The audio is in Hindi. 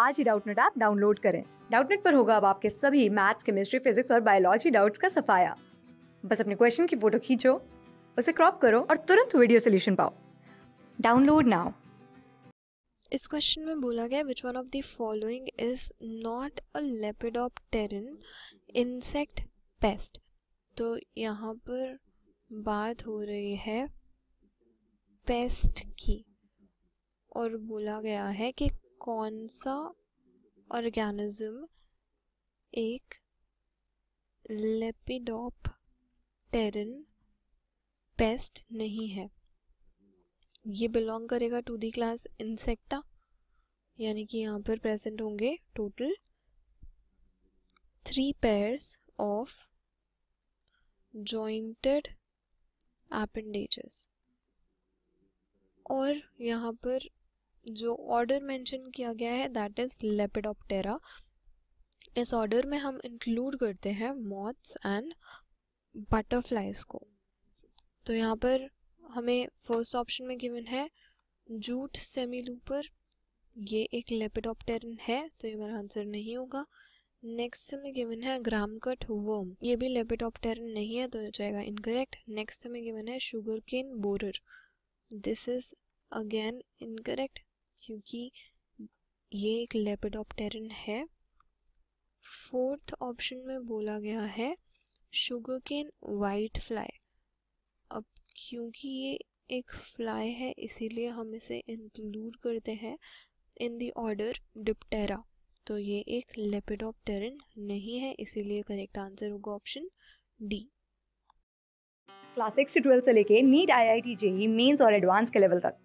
आज ही डाउटनेट ऐप डाउनलोड करें डाउटनेट पर होगा अब आपके सभी मैथ्स केमिस्ट्री फिजिक्स और बायोलॉजी डाउट्स का सफाया बस अपने क्वेश्चन की फोटो खींचो उसे क्रॉप करो और तुरंत वीडियो सोल्यूशन पाओ डाउनलोड नाउ इस क्वेश्चन में बोला गया which one of the following is not a lepidopteran insect pest तो यहाँ पर बात हो रही है पेस्ट की और बोला गया है कि कौन सा ऑर्गेनिज्म एक लेपिडॉप टेरन पेस्ट नहीं है ये बिलोंग करेगा टू दी क्लास इंसेक्टा यानी कि यहाँ पर प्रेजेंट होंगे total three pairs of jointed appendages और यहाँ पर जो ऑर्डर मेंशन किया गया है दैट इज़ लेपिडोप्टेरा इस ऑर्डर में हम इंक्लूड करते हैं मॉथ्स एंड बटरफ्लाइज को तो यहाँ पर हमें फर्स्ट ऑप्शन में गिवन है जूट सेमी लूपर ये एक लेपिडोप्टेरन है तो ये मेरा आंसर नहीं होगा नेक्स्ट में गिवन है ग्राम कट वर्म ये भी लेपिडोप्टेरन नहीं है तो हो जाएगा इनकरेक्ट नेक्स्ट में गिवन है sugar cane borer this is again incorrect क्योंकि ये एक लेपिडोप्टेरन है फोर्थ ऑप्शन में बोला गया है शुगर केन वाइट फ्लाई अब क्योंकि ये एक फ्लाई है इसीलिए हम इसे इंक्लूड करते हैं इन द ऑर्डर डिप्टेरा तो ये एक लेपिडोप्टेरन नहीं है इसीलिए करेक्ट आंसर होगा ऑप्शन डी क्लास सिक्स से ट्वेल्थ से लेके NEET IIT JEE mains और एडवांस के लेवल तक